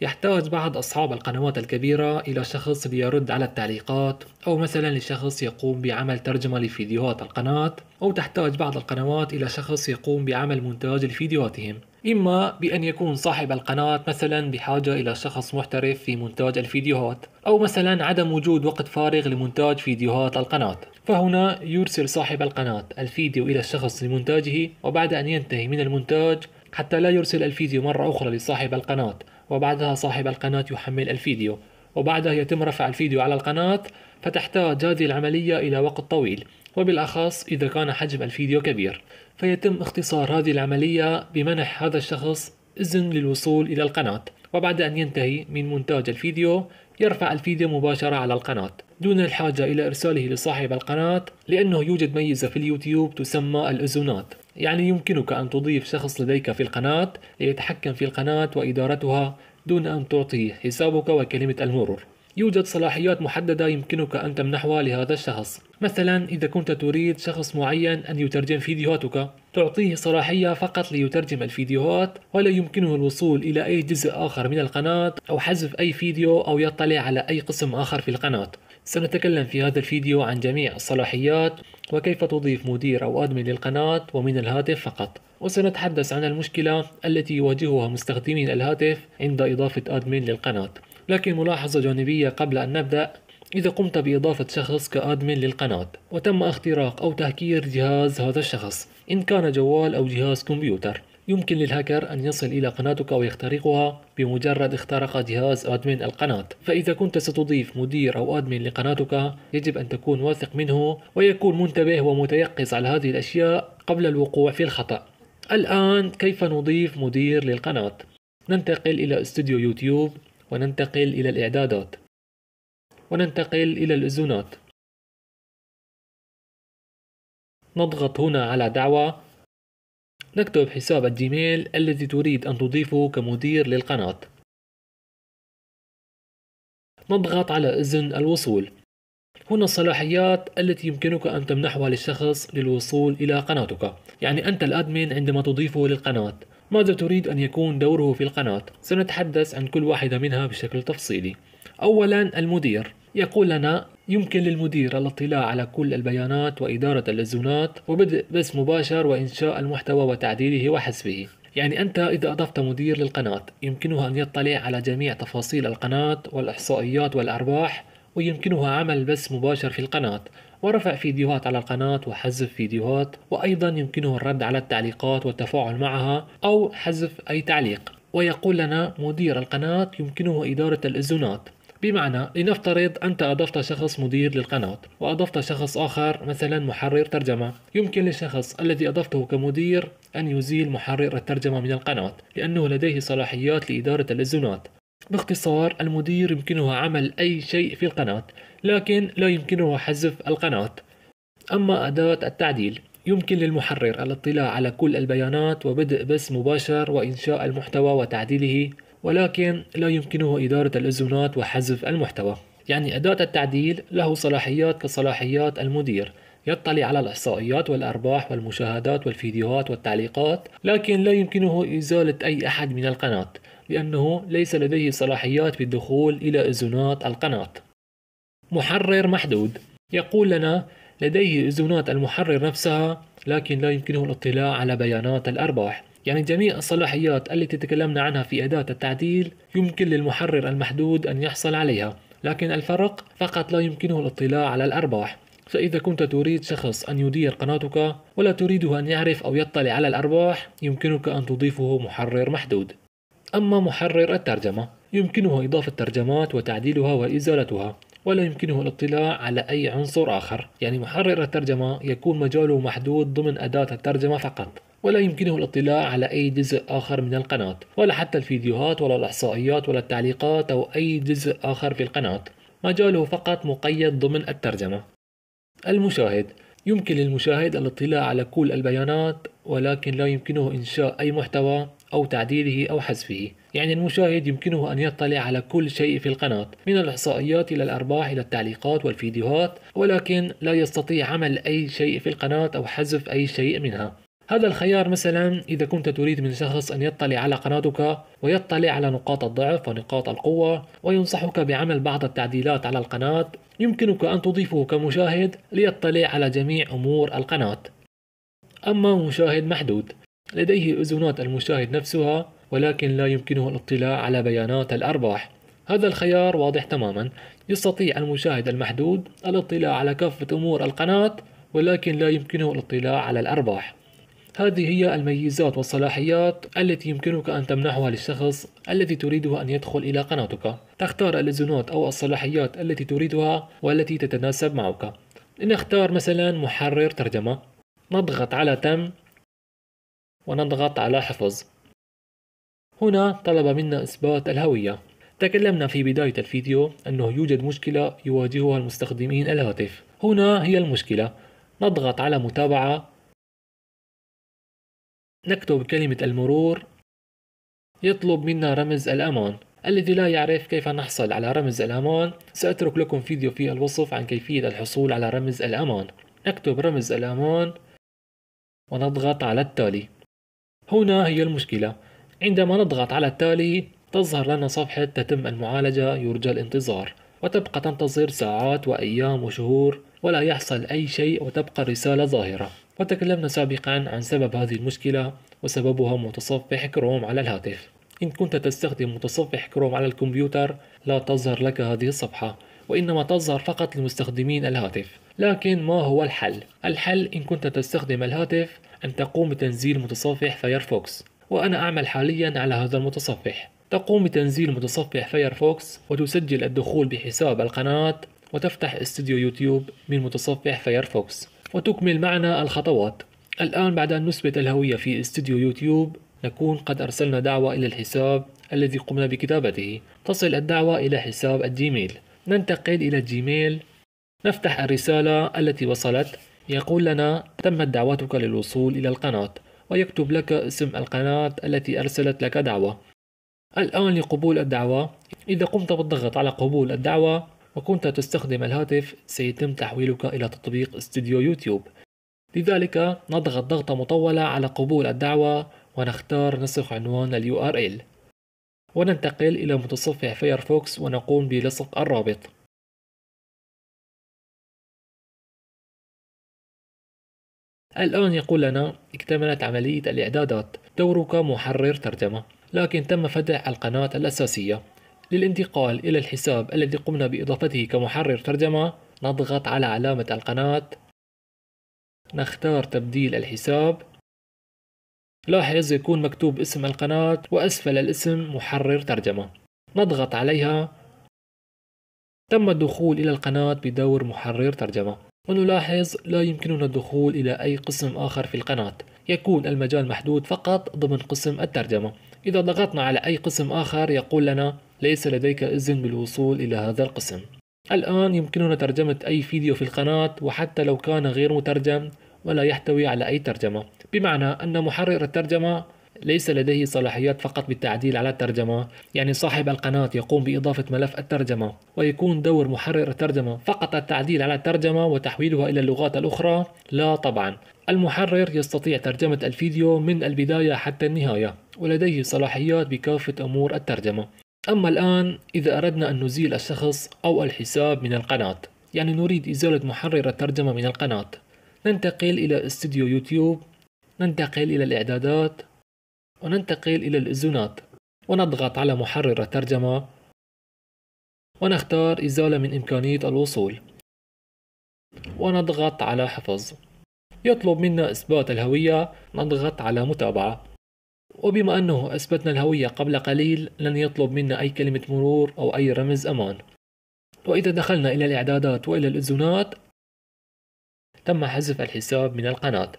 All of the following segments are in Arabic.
يحتاج بعض أصحاب القنوات الكبيرة إلى شخص ليرد على التعليقات أو مثلا لشخص يقوم بعمل ترجمة لفيديوهات القناة أو تحتاج بعض القنوات إلى شخص يقوم بعمل مونتاج لفيديوهاتهم إما بأن يكون صاحب القناة مثلا بحاجة إلى شخص محترف في مونتاج الفيديوهات أو مثلا عدم وجود وقت فارغ لمونتاج فيديوهات القناة فهنا يرسل صاحب القناة الفيديو إلى الشخص لمونتاجه وبعد أن ينتهي من المونتاج حتى لا يرسل الفيديو مرة أخرى لصاحب القناة وبعدها صاحب القناة يحمل الفيديو وبعدها يتم رفع الفيديو على القناة فتحتاج هذه العملية إلى وقت طويل وبالأخص إذا كان حجم الفيديو كبير فيتم اختصار هذه العملية بمنح هذا الشخص إذن للوصول إلى القناة وبعد أن ينتهي من مونتاج الفيديو يرفع الفيديو مباشرة على القناة دون الحاجة إلى إرساله لصاحب القناة لأنه يوجد ميزة في اليوتيوب تسمى الأذونات يعني يمكنك أن تضيف شخص لديك في القناة ليتحكم في القناة وإدارتها دون أن تعطيه حسابك وكلمة المرور يوجد صلاحيات محددة يمكنك أن تمنحها لهذا الشخص مثلا إذا كنت تريد شخص معين أن يترجم فيديوهاتك تعطيه صلاحية فقط ليترجم الفيديوهات ولا يمكنه الوصول إلى أي جزء آخر من القناة أو حذف أي فيديو أو يطلع على أي قسم آخر في القناة سنتكلم في هذا الفيديو عن جميع الصلاحيات وكيف تضيف مدير أو أدمن للقناة ومن الهاتف فقط وسنتحدث عن المشكلة التي يواجهها مستخدمين الهاتف عند إضافة أدمن للقناة لكن ملاحظة جانبية قبل أن نبدأ إذا قمت بإضافة شخص كأدمن للقناة وتم اختراق أو تهكير جهاز هذا الشخص إن كان جوال أو جهاز كمبيوتر يمكن للهاكر أن يصل إلى قناتك ويخترقها بمجرد اخترق جهاز أدمن القناة فإذا كنت ستضيف مدير أو أدمن لقناتك يجب أن تكون واثق منه ويكون منتبه ومتيقظ على هذه الأشياء قبل الوقوع في الخطأ الآن كيف نضيف مدير للقناة؟ ننتقل إلى استوديو يوتيوب وننتقل إلى الإعدادات وننتقل إلى الأذونات نضغط هنا على دعوة نكتب حساب الجيميل الذي تريد أن تضيفه كمدير للقناة نضغط على إذن الوصول هنا الصلاحيات التي يمكنك أن تمنحها للشخص للوصول إلى قناتك يعني أنت الأدمن عندما تضيفه للقناة ماذا تريد أن يكون دوره في القناة؟ سنتحدث عن كل واحدة منها بشكل تفصيلي أولا المدير يقول لنا يمكن للمدير الاطلاع على كل البيانات وإدارة اللزونات وبدء بث مباشر وإنشاء المحتوى وتعديله وحسبه يعني أنت إذا أضفت مدير للقناة يمكنه أن يطلع على جميع تفاصيل القناة والإحصائيات والأرباح ويمكنها عمل بث مباشر في القناة ورفع فيديوهات على القناة وحذف فيديوهات وأيضا يمكنه الرد على التعليقات والتفاعل معها أو حذف أي تعليق ويقول لنا مدير القناة يمكنه إدارة الإزونات بمعنى لنفترض أنت أضفت شخص مدير للقناة وأضفت شخص آخر مثلا محرر ترجمة يمكن للشخص الذي أضفته كمدير أن يزيل محرر الترجمة من القناة لأنه لديه صلاحيات لإدارة الإذونات باختصار المدير يمكنه عمل أي شيء في القناة لكن لا يمكنه حذف القناة أما أداة التعديل يمكن للمحرر الاطلاع على كل البيانات وبدء بث مباشر وإنشاء المحتوى وتعديله ولكن لا يمكنه إدارة الأذونات وحذف المحتوى يعني أداة التعديل له صلاحيات كصلاحيات المدير يطلع على الإحصائيات والأرباح والمشاهدات والفيديوهات والتعليقات لكن لا يمكنه إزالة أي أحد من القناة لأنه ليس لديه صلاحيات بالدخول إلى إذونات القناة محرر محدود يقول لنا لديه إذونات المحرر نفسها لكن لا يمكنه الاطلاع على بيانات الأرباح يعني جميع الصلاحيات التي تكلمنا عنها في أداة التعديل يمكن للمحرر المحدود أن يحصل عليها لكن الفرق فقط لا يمكنه الاطلاع على الأرباح فإذا كنت تريد شخص أن يدير قناتك ولا تريده أن يعرف أو يطلع على الأرباح يمكنك أن تضيفه محرر محدود أما محرر الترجمة يمكنه إضافة ترجمات وتعديلها وإزالتها ولا يمكنه الاطلاع على أي عنصر آخر يعني محرر الترجمة يكون مجاله محدود ضمن أداة الترجمة فقط ولا يمكنه الاطلاع على أي جزء آخر من القناة ولا حتى الفيديوهات ولا الإحصائيات ولا التعليقات أو أي جزء آخر في القناة مجاله فقط مقيد ضمن الترجمة المشاهد يمكن للمشاهد الاطلاع على كل البيانات ولكن لا يمكنه إنشاء أي محتوى أو تعديله أو حذفه يعني المشاهد يمكنه أن يطلع على كل شيء في القناة من الإحصائيات إلى الأرباح إلى التعليقات والفيديوهات ولكن لا يستطيع عمل أي شيء في القناة أو حذف أي شيء منها هذا الخيار مثلا إذا كنت تريد من شخص أن يطلع على قناتك ويطلع على نقاط الضعف ونقاط القوة وينصحك بعمل بعض التعديلات على القناة يمكنك أن تضيفه كمشاهد ليطلع على جميع أمور القناة أما مشاهد محدود لديه أذنات المشاهد نفسها ولكن لا يمكنه الاطلاع على بيانات الأرباح هذا الخيار واضح تماما يستطيع المشاهد المحدود الاطلاع على كافة أمور القناة ولكن لا يمكنه الاطلاع على الأرباح هذه هي الميزات والصلاحيات التي يمكنك أن تمنحها للشخص الذي تريده أن يدخل إلى قناتك تختار الأزونات أو الصلاحيات التي تريدها والتي تتناسب معك لنختار مثلا محرر ترجمة نضغط على تم ونضغط على حفظ هنا طلب منا إثبات الهوية تكلمنا في بداية الفيديو أنه يوجد مشكلة يواجهها المستخدمين الهاتف هنا هي المشكلة نضغط على متابعة نكتب كلمة المرور يطلب منا رمز الأمان الذي لا يعرف كيف نحصل على رمز الأمان سأترك لكم فيديو في الوصف عن كيفية الحصول على رمز الأمان نكتب رمز الأمان ونضغط على التالي هنا هي المشكلة عندما نضغط على التالي تظهر لنا صفحة تتم المعالجة يرجى الانتظار وتبقى تنتظر ساعات وأيام وشهور ولا يحصل أي شيء وتبقى الرسالة ظاهرة وتكلمنا سابقا عن سبب هذه المشكلة وسببها متصفح كروم على الهاتف إن كنت تستخدم متصفح كروم على الكمبيوتر لا تظهر لك هذه الصفحة وإنما تظهر فقط لمستخدمين الهاتف لكن ما هو الحل؟ الحل إن كنت تستخدم الهاتف أن تقوم بتنزيل متصفح فايرفوكس وأنا أعمل حاليا على هذا المتصفح تقوم بتنزيل متصفح فايرفوكس وتسجل الدخول بحساب القناة وتفتح استوديو يوتيوب من متصفح فايرفوكس وتكمل معنا الخطوات الآن بعد أن نثبت الهوية في استوديو يوتيوب نكون قد أرسلنا دعوة إلى الحساب الذي قمنا بكتابته تصل الدعوة إلى حساب الجيميل ننتقل إلى الجيميل نفتح الرسالة التي وصلت يقول لنا تمت دعوتك للوصول إلى القناة ويكتب لك اسم القناة التي أرسلت لك دعوة الآن لقبول الدعوة إذا قمت بالضغط على قبول الدعوة وكنت تستخدم الهاتف سيتم تحويلك إلى تطبيق استوديو يوتيوب لذلك نضغط ضغطة مطولة على قبول الدعوة ونختار نسخ عنوان اليو ار ال وننتقل إلى متصفح فايرفوكس ونقوم بلصق الرابط الآن يقول لنا اكتملت عملية الإعدادات دورك محرر ترجمة لكن تم فتح القناة الأساسية للانتقال إلى الحساب الذي قمنا بإضافته كمحرر ترجمة نضغط على علامة القناة نختار تبديل الحساب لاحظ يكون مكتوب اسم القناة وأسفل الاسم محرر ترجمة نضغط عليها تم الدخول إلى القناة بدور محرر ترجمة ونلاحظ لا يمكننا الدخول إلى أي قسم آخر في القناة يكون المجال محدود فقط ضمن قسم الترجمة إذا ضغطنا على أي قسم آخر يقول لنا ليس لديك إذن بالوصول إلى هذا القسم الآن يمكننا ترجمة أي فيديو في القناة وحتى لو كان غير مترجم ولا يحتوي على أي ترجمة بمعنى أن محرر الترجمة ليس لديه صلاحيات فقط بالتعديل على الترجمة يعني صاحب القناة يقوم بإضافة ملف الترجمة ويكون دور محرر الترجمة فقط التعديل على الترجمة وتحويلها إلى اللغات الأخرى لا طبعا المحرر يستطيع ترجمة الفيديو من البداية حتى النهاية ولديه صلاحيات بكافة أمور الترجمة أما الآن إذا أردنا أن نزيل الشخص أو الحساب من القناة يعني نريد إزالة محرر الترجمة من القناة ننتقل إلى استوديو يوتيوب ننتقل إلى الإعدادات وننتقل إلى الإزونات ونضغط على محرر الترجمة ونختار إزالة من إمكانية الوصول ونضغط على حفظ يطلب منا إثبات الهوية نضغط على متابعة وبما أنه أثبتنا الهوية قبل قليل لن يطلب منا أي كلمة مرور أو أي رمز أمان وإذا دخلنا إلى الإعدادات وإلى الأذونات تم حذف الحساب من القناة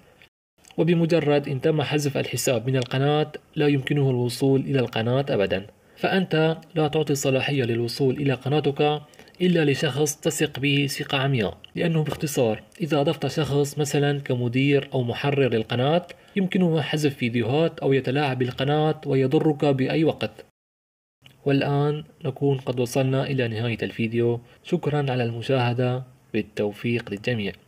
وبمجرد إن تم حذف الحساب من القناة لا يمكنه الوصول إلى القناة أبدا فأنت لا تعطي الصلاحية للوصول إلى قناتك إلا لشخص تثق به ثقة عمياء لأنه باختصار إذا أضفت شخص مثلا كمدير أو محرر للقناة يمكنه حذف فيديوهات أو يتلاعب بالقناة ويضرك بأي وقت والآن نكون قد وصلنا إلى نهاية الفيديو شكرا على المشاهدة بالتوفيق للجميع